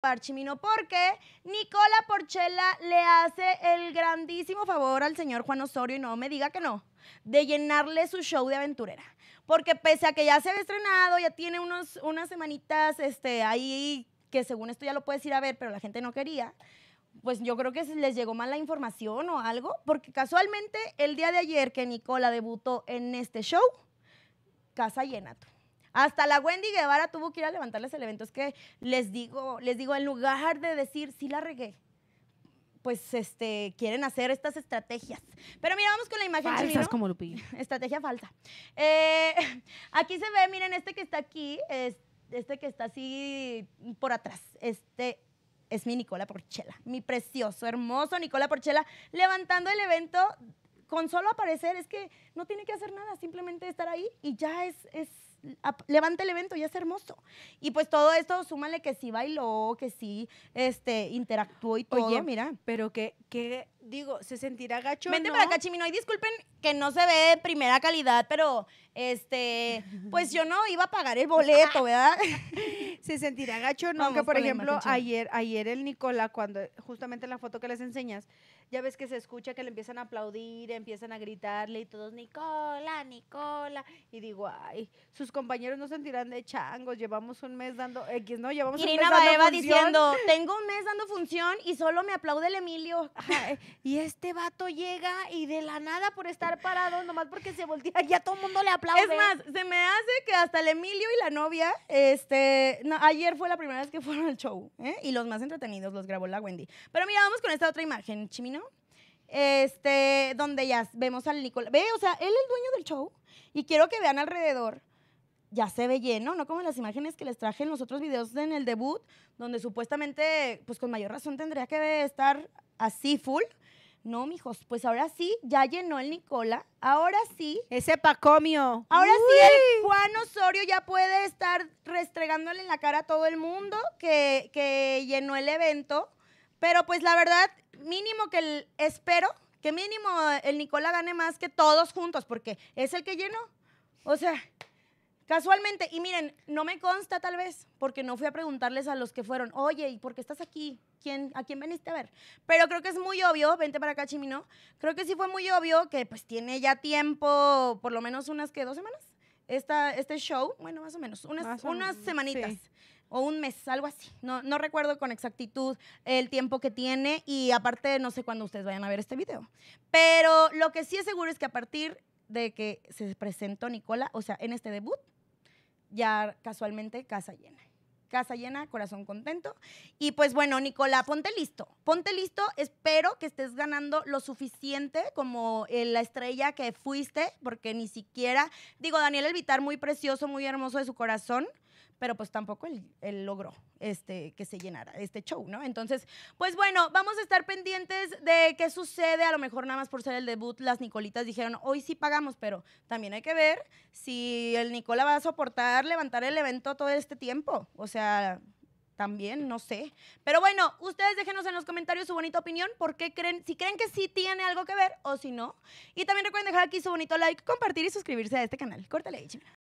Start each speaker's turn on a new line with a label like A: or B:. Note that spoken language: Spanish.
A: Parchimino porque Nicola Porchela le hace el grandísimo favor al señor Juan Osorio y no me diga que no, de llenarle su show de aventurera. Porque pese a que ya se ha estrenado, ya tiene unos, unas semanitas este, ahí que según esto ya lo puedes ir a ver, pero la gente no quería. Pues yo creo que les llegó mal la información o algo, porque casualmente el día de ayer que Nicola debutó en este show, casa llena tú. Hasta la Wendy Guevara tuvo que ir a levantarles el evento. Es que les digo, les digo, en lugar de decir, sí la regué, pues este, quieren hacer estas estrategias. Pero mira, vamos con la imagen. Falsas chivino. como Lupi. Estrategia falsa. Eh, aquí se ve, miren, este que está aquí, este que está así por atrás. Este es mi Nicola Porchela, mi precioso, hermoso Nicola Porchela, levantando el evento. Con solo aparecer es que no tiene que hacer nada, simplemente estar ahí y ya es, es levanta el evento y es hermoso. Y pues todo esto, súmale que sí bailó, que sí este, interactuó y todo. Oye, mira, pero que, que digo, se sentirá gacho. Vente no? para acá, Chimino. Y disculpen que no se ve primera calidad, pero este, pues yo no iba a pagar el boleto, ¿verdad? se sentirá gacho, ¿no? por ejemplo, ayer, ayer el Nicola, cuando justamente la foto que les enseñas, ya ves que se escucha que le empiezan a aplaudir, empiezan a gritarle y todos, Nicola, Nicola. Y digo, ay, sus compañeros no sentirán de changos, llevamos un mes dando, X, ¿no? Llevamos Irina un Baeva diciendo, tengo un mes dando función y solo me aplaude el Emilio. Eh, y este vato llega y de la nada por estar parado, nomás porque se voltea, ya todo el mundo le aplaude. Es más, se me hace que hasta el Emilio y la novia, este, no, ayer fue la primera vez que fueron al show, ¿eh? y los más entretenidos los grabó la Wendy. Pero mira, vamos con esta otra imagen, Chimino, este, donde ya vemos al Nicolás. Ve, o sea, él es el dueño del show, y quiero que vean alrededor ya se ve lleno, no como las imágenes que les traje en los otros videos en el debut, donde supuestamente, pues con mayor razón tendría que estar así full. No, mijos, pues ahora sí, ya llenó el Nicola. Ahora sí. Ese pacomio. Ahora sí, el Juan Osorio ya puede estar restregándole en la cara a todo el mundo que, que llenó el evento. Pero pues la verdad, mínimo que espero que mínimo el Nicola gane más que todos juntos, porque es el que llenó. O sea, Casualmente, y miren, no me consta tal vez, porque no fui a preguntarles a los que fueron, oye, ¿y por qué estás aquí? ¿Quién, ¿A quién veniste a ver? Pero creo que es muy obvio, vente para acá, Chimino, creo que sí fue muy obvio que pues tiene ya tiempo, por lo menos unas que dos semanas, esta, este show, bueno, más o menos, unas, semanitas. O un mes, algo así. No, no recuerdo con exactitud el tiempo que tiene y aparte no sé cuándo ustedes vayan a ver este video. Pero lo que sí es seguro es que a partir de que se presentó Nicola, o sea, en este debut, ya casualmente casa llena. Casa llena, corazón contento. Y pues bueno, Nicolás, ponte listo. Ponte listo. Espero que estés ganando lo suficiente como eh, la estrella que fuiste, porque ni siquiera. Digo, Daniel Elvitar, muy precioso, muy hermoso de su corazón pero pues tampoco él, logró este, que se llenara este show, ¿no? Entonces, pues bueno, vamos a estar pendientes de qué sucede. A lo mejor nada más por ser el debut, las Nicolitas dijeron, hoy sí pagamos, pero también hay que ver si el Nicola va a soportar levantar el evento todo este tiempo. O sea, también, no sé. Pero bueno, ustedes déjenos en los comentarios su bonita opinión, porque creen, si creen que sí tiene algo que ver o si no. Y también recuerden dejar aquí su bonito like, compartir y suscribirse a este canal. Córtale, chimera.